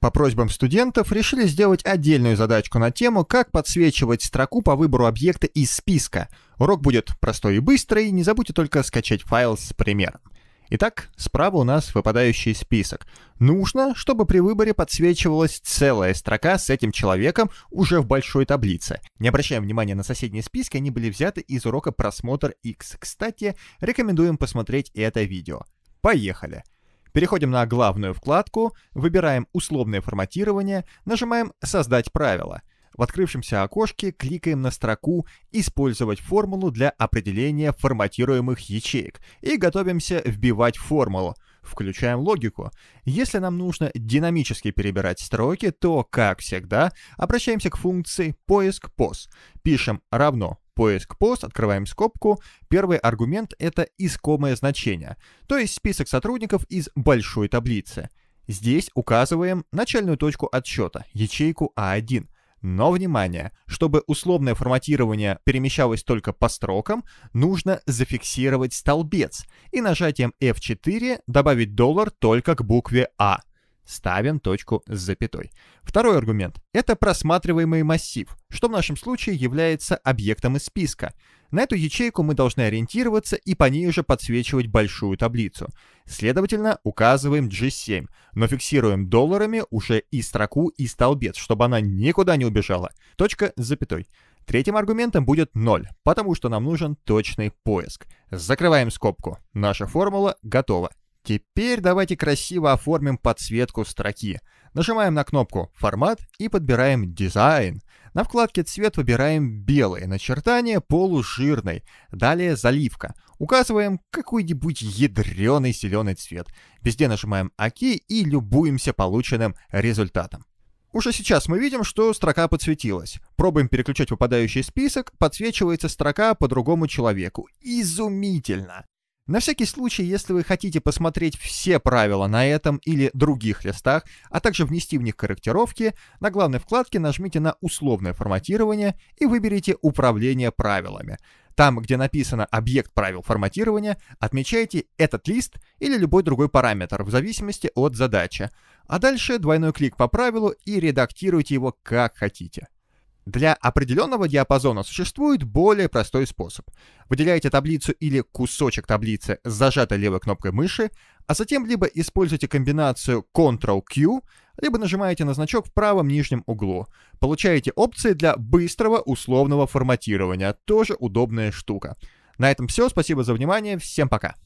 По просьбам студентов решили сделать отдельную задачку на тему, как подсвечивать строку по выбору объекта из списка. Урок будет простой и быстрый, не забудьте только скачать файл с примером. Итак, справа у нас выпадающий список. Нужно, чтобы при выборе подсвечивалась целая строка с этим человеком уже в большой таблице. Не обращаем внимания на соседние списки, они были взяты из урока «Просмотр X». Кстати, рекомендуем посмотреть это видео. Поехали! Переходим на главную вкладку, выбираем условное форматирование, нажимаем «Создать правила». В открывшемся окошке кликаем на строку «Использовать формулу для определения форматируемых ячеек» и готовимся вбивать формулу. Включаем логику. Если нам нужно динамически перебирать строки, то, как всегда, обращаемся к функции «Поиск POS». Пишем равно поиск пост, открываем скобку. Первый аргумент — это искомое значение, то есть список сотрудников из большой таблицы. Здесь указываем начальную точку отсчета, ячейку А1. Но внимание, чтобы условное форматирование перемещалось только по строкам, нужно зафиксировать столбец и нажатием F4 добавить доллар только к букве А. Ставим точку с запятой. Второй аргумент — это просматриваемый массив, что в нашем случае является объектом из списка. На эту ячейку мы должны ориентироваться и по ней уже подсвечивать большую таблицу. Следовательно, указываем G7, но фиксируем долларами уже и строку, и столбец, чтобы она никуда не убежала. Точка с запятой. Третьим аргументом будет 0, потому что нам нужен точный поиск. Закрываем скобку. Наша формула готова. Теперь давайте красиво оформим подсветку строки. Нажимаем на кнопку «Формат» и подбираем «Дизайн». На вкладке «Цвет» выбираем белый, начертание полужирный, далее «Заливка». Указываем какой-нибудь ядреный зеленый цвет. Везде нажимаем «Ок» и любуемся полученным результатом. Уже сейчас мы видим, что строка подсветилась. Пробуем переключать выпадающий список, подсвечивается строка по другому человеку. Изумительно! На всякий случай, если вы хотите посмотреть все правила на этом или других листах, а также внести в них корректировки, на главной вкладке нажмите на «Условное форматирование» и выберите «Управление правилами». Там, где написано «Объект правил форматирования», отмечайте этот лист или любой другой параметр, в зависимости от задачи. А дальше двойной клик по правилу и редактируйте его как хотите. Для определенного диапазона существует более простой способ. Выделяете таблицу или кусочек таблицы с зажатой левой кнопкой мыши, а затем либо используете комбинацию Ctrl-Q, либо нажимаете на значок в правом нижнем углу. Получаете опции для быстрого условного форматирования, тоже удобная штука. На этом все, спасибо за внимание, всем пока!